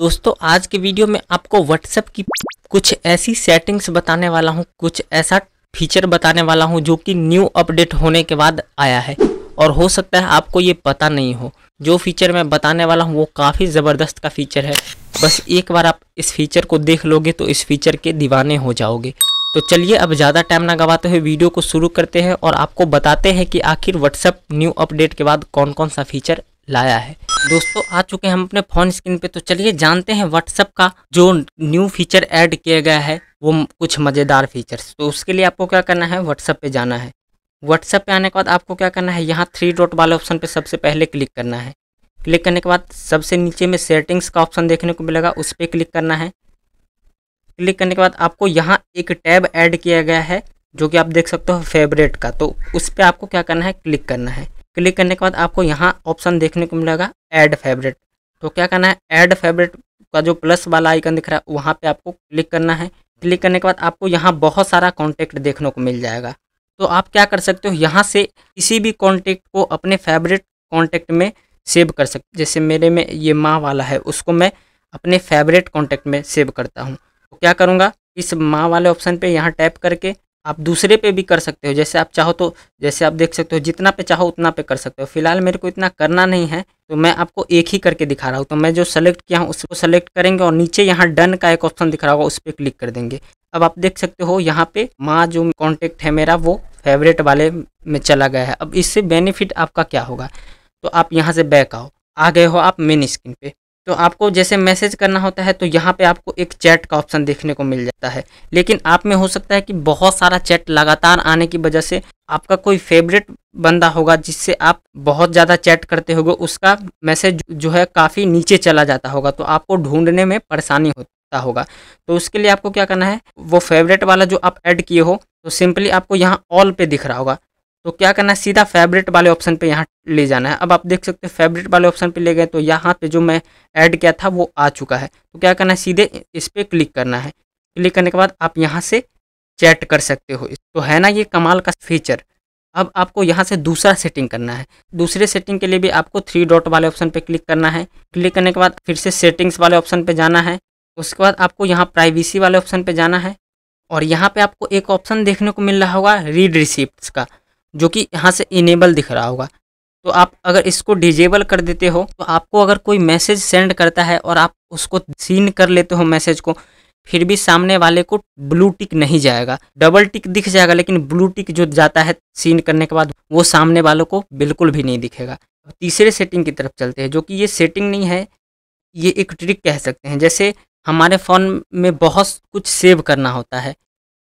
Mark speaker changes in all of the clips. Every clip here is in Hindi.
Speaker 1: दोस्तों आज के वीडियो में आपको व्हाट्सएप की कुछ ऐसी सेटिंग्स बताने वाला हूँ कुछ ऐसा फीचर बताने वाला हूँ जो कि न्यू अपडेट होने के बाद आया है और हो सकता है आपको ये पता नहीं हो जो फीचर मैं बताने वाला हूँ वो काफ़ी ज़बरदस्त का फीचर है बस एक बार आप इस फीचर को देख लोगे तो इस फीचर के दीवाने हो जाओगे तो चलिए अब ज़्यादा टाइम ना गवाते हुए वीडियो को शुरू करते हैं और आपको बताते हैं कि आखिर व्हाट्सएप न्यू अपडेट के बाद कौन कौन सा फीचर लाया है दोस्तों आ चुके हैं हम अपने फ़ोन स्क्रीन पे तो चलिए जानते हैं व्हाट्सअप का जो न्यू फीचर ऐड किया गया है वो कुछ मज़ेदार फीचर्स तो उसके लिए आपको क्या करना है व्हाट्सअप पे जाना है व्हाट्सअप पे आने के बाद आपको क्या करना है यहाँ थ्री डॉट वाले ऑप्शन पे सबसे पहले क्लिक करना है क्लिक करने के बाद सबसे नीचे में सेटिंग्स का ऑप्शन देखने को मिलेगा उस पर क्लिक करना है क्लिक करने के बाद आपको यहाँ एक टैब ऐड किया गया है जो कि आप देख सकते हो फेवरेट का तो उस पर आपको क्या करना है क्लिक करना है क्लिक करने के बाद आपको यहाँ ऑप्शन देखने को मिलेगा ऐड फेवरेट तो क्या करना है ऐड फेवरेट का जो प्लस वाला आइकन दिख रहा है वहाँ पे आपको क्लिक करना है क्लिक करने के बाद आपको यहाँ बहुत सारा कॉन्टेक्ट देखने को मिल जाएगा तो आप क्या कर सकते हो यहाँ से किसी भी कॉन्टेक्ट को अपने फेवरेट कॉन्टेक्ट में सेव कर सकते जैसे मेरे में ये माँ वाला है उसको मैं अपने फेवरेट कॉन्टेक्ट में सेव करता हूँ तो क्या करूँगा इस माँ वाले ऑप्शन पर यहाँ टैप करके आप दूसरे पे भी कर सकते हो जैसे आप चाहो तो जैसे आप देख सकते हो जितना पे चाहो उतना पे कर सकते हो फिलहाल मेरे को इतना करना नहीं है तो मैं आपको एक ही करके दिखा रहा हूँ तो मैं जो सेलेक्ट किया हूँ उसको सेलेक्ट करेंगे और नीचे यहाँ डन का एक ऑप्शन दिख रहा होगा उस पर क्लिक कर देंगे अब आप देख सकते हो यहाँ पे माँ जो कॉन्टेक्ट है मेरा वो फेवरेट वाले में चला गया है अब इससे बेनिफिट आपका क्या होगा तो आप यहाँ से बैक आओ आ गए हो आप मेन स्क्रीन पे तो आपको जैसे मैसेज करना होता है तो यहाँ पे आपको एक चैट का ऑप्शन देखने को मिल जाता है लेकिन आप में हो सकता है कि बहुत सारा चैट लगातार आने की वजह से आपका कोई फेवरेट बंदा होगा जिससे आप बहुत ज़्यादा चैट करते होगे उसका मैसेज जो है काफ़ी नीचे चला जाता होगा तो आपको ढूंढने में परेशानी होता होगा तो उसके लिए आपको क्या करना है वो फेवरेट वाला जो आप ऐड किए हो तो सिंपली आपको यहाँ ऑल पे दिख रहा होगा तो क्या करना है सीधा फेवरेट वाले ऑप्शन पे यहाँ ले जाना है अब आप देख सकते हो फेवरेट वाले ऑप्शन पे ले गए तो यहाँ पे जो मैं ऐड किया था वो आ चुका है तो क्या करना है सीधे इस पर क्लिक करना है क्लिक करने के बाद आप यहाँ से चैट कर सकते हो तो है ना ये कमाल का फीचर अब आपको यहाँ से दूसरा सेटिंग करना है दूसरे सेटिंग के लिए भी आपको थ्री डॉट वाले ऑप्शन पर क्लिक करना है क्लिक करने के बाद फिर से सेटिंग्स वाले ऑप्शन पर जाना है उसके बाद आपको यहाँ प्राइवेसी वाले ऑप्शन पर जाना है और यहाँ पर आपको एक ऑप्शन देखने को मिल रहा होगा रीड रिसिप्ट का जो कि यहाँ से इनेबल दिख रहा होगा तो आप अगर इसको डिजेबल कर देते हो तो आपको अगर कोई मैसेज सेंड करता है और आप उसको सीन कर लेते हो मैसेज को फिर भी सामने वाले को ब्लू टिक नहीं जाएगा डबल टिक दिख जाएगा लेकिन ब्लू टिक जो जाता है सीन करने के बाद वो सामने वालों को बिल्कुल भी नहीं दिखेगा तीसरे सेटिंग की तरफ चलते हैं जो कि ये सेटिंग नहीं है ये एक ट्रिक कह सकते हैं जैसे हमारे फ़ोन में बहुत कुछ सेव करना होता है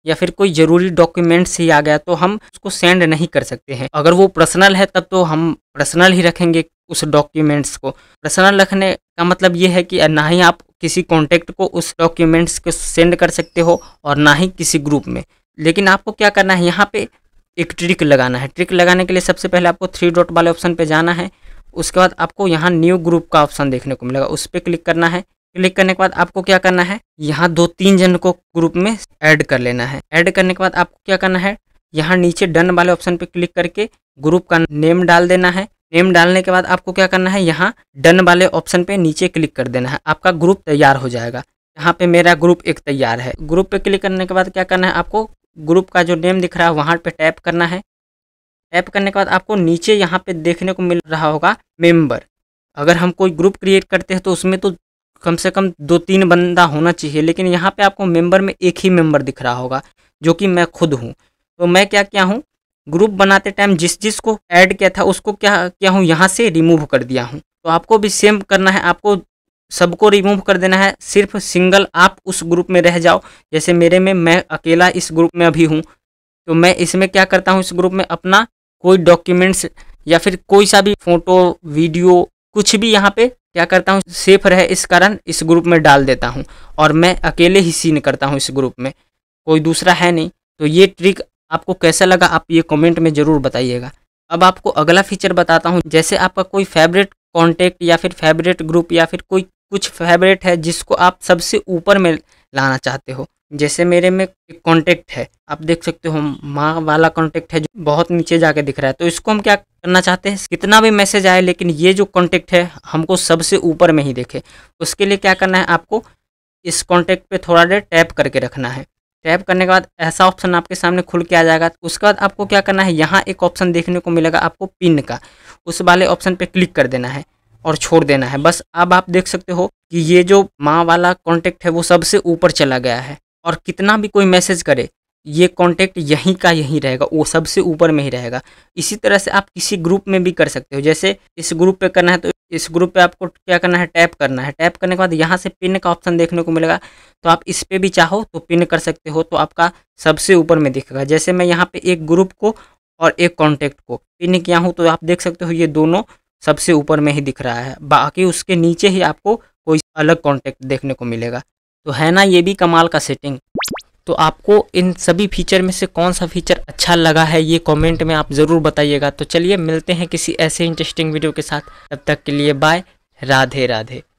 Speaker 1: या फिर कोई ज़रूरी डॉक्यूमेंट्स ही आ गया तो हम उसको सेंड नहीं कर सकते हैं अगर वो पर्सनल है तब तो हम पर्सनल ही रखेंगे उस डॉक्यूमेंट्स को पर्सनल रखने का मतलब ये है कि ना ही आप किसी कॉन्टेक्ट को उस डॉक्यूमेंट्स को सेंड कर सकते हो और ना ही किसी ग्रुप में लेकिन आपको क्या करना है यहाँ पे एक ट्रिक लगाना है ट्रिक लगाने के लिए सबसे पहले आपको थ्री डॉट वाले ऑप्शन पे जाना है उसके बाद आपको यहाँ न्यू ग्रुप का ऑप्शन देखने को मिलेगा उस पर क्लिक करना है क्लिक करने के बाद आपको क्या करना है यहाँ दो तीन जन को ग्रुप में ऐड कर लेना है ऐड करने के बाद आपको क्या करना है यहाँ नीचे डन वाले ऑप्शन पे क्लिक करके ग्रुप का नेम डाल देना है नेम डालने के बाद आपको क्या करना है यहाँ डन वाले ऑप्शन पे नीचे क्लिक कर देना है आपका ग्रुप तैयार हो जाएगा यहाँ पे मेरा ग्रुप एक तैयार है ग्रुप पे क्लिक करने के बाद क्या करना है आपको ग्रुप का जो नेम दिख रहा है वहाँ पे टैप करना है टैप करने के बाद आपको नीचे यहाँ पे देखने को मिल रहा होगा मेम्बर अगर हम कोई ग्रुप क्रिएट करते हैं तो उसमें तो कम से कम दो तीन बंदा होना चाहिए लेकिन यहाँ पे आपको मेंबर में एक ही मेंबर दिख रहा होगा जो कि मैं खुद हूँ तो मैं क्या क्या हूँ ग्रुप बनाते टाइम जिस जिस को ऐड किया था उसको क्या क्या हूँ यहाँ से रिमूव कर दिया हूँ तो आपको भी सेम करना है आपको सबको रिमूव कर देना है सिर्फ सिंगल आप उस ग्रुप में रह जाओ जैसे मेरे में मैं अकेला इस ग्रुप में अभी हूँ तो मैं इसमें क्या करता हूँ इस ग्रुप में अपना कोई डॉक्यूमेंट्स या फिर कोई सा भी फ़ोटो वीडियो कुछ भी यहाँ पे क्या करता हूँ सेफ रहे इस कारण इस ग्रुप में डाल देता हूँ और मैं अकेले ही सीन करता हूँ इस ग्रुप में कोई दूसरा है नहीं तो ये ट्रिक आपको कैसा लगा आप ये कमेंट में ज़रूर बताइएगा अब आपको अगला फीचर बताता हूँ जैसे आपका कोई फेवरेट कॉन्टेक्ट या फिर फेवरेट ग्रुप या फिर कोई कुछ फेवरेट है जिसको आप सबसे ऊपर में लाना चाहते हो जैसे मेरे में एक कॉन्टेक्ट है आप देख सकते हो माँ वाला कॉन्टेक्ट है जो बहुत नीचे जाके दिख रहा है तो इसको हम क्या करना चाहते हैं कितना भी मैसेज आए लेकिन ये जो कॉन्टेक्ट है हमको सबसे ऊपर में ही देखे उसके लिए क्या करना है आपको इस कॉन्टेक्ट पे थोड़ा देर टैप करके रखना है टैप करने के बाद ऐसा ऑप्शन आपके सामने खुल के आ जाएगा उसके बाद आपको क्या करना है यहाँ एक ऑप्शन देखने को मिलेगा आपको पिन का उस वाले ऑप्शन पर क्लिक कर देना है और छोड़ देना है बस अब आप देख सकते हो कि ये जो माँ वाला कॉन्टेक्ट है वो सबसे ऊपर चला गया है और कितना भी कोई मैसेज करे ये कांटेक्ट यहीं का यहीं रहेगा वो सबसे ऊपर में ही रहेगा इसी तरह से आप किसी ग्रुप में भी कर सकते हो जैसे इस ग्रुप पे करना है तो इस ग्रुप पे आपको क्या करना है टैप करना है टैप करने के बाद यहाँ से पिन का ऑप्शन देखने को मिलेगा तो आप इस पर भी चाहो तो पिन कर सकते हो तो आपका सबसे ऊपर में दिखेगा जैसे मैं यहाँ पे एक ग्रुप को और एक कॉन्टैक्ट को पिन किया हूँ तो आप देख सकते हो ये दोनों सबसे ऊपर में ही दिख रहा है बाकी उसके नीचे ही आपको कोई अलग कॉन्टैक्ट देखने को मिलेगा तो है ना ये भी कमाल का सेटिंग तो आपको इन सभी फीचर में से कौन सा फीचर अच्छा लगा है ये कमेंट में आप ज़रूर बताइएगा तो चलिए मिलते हैं किसी ऐसे इंटरेस्टिंग वीडियो के साथ तब तक के लिए बाय राधे राधे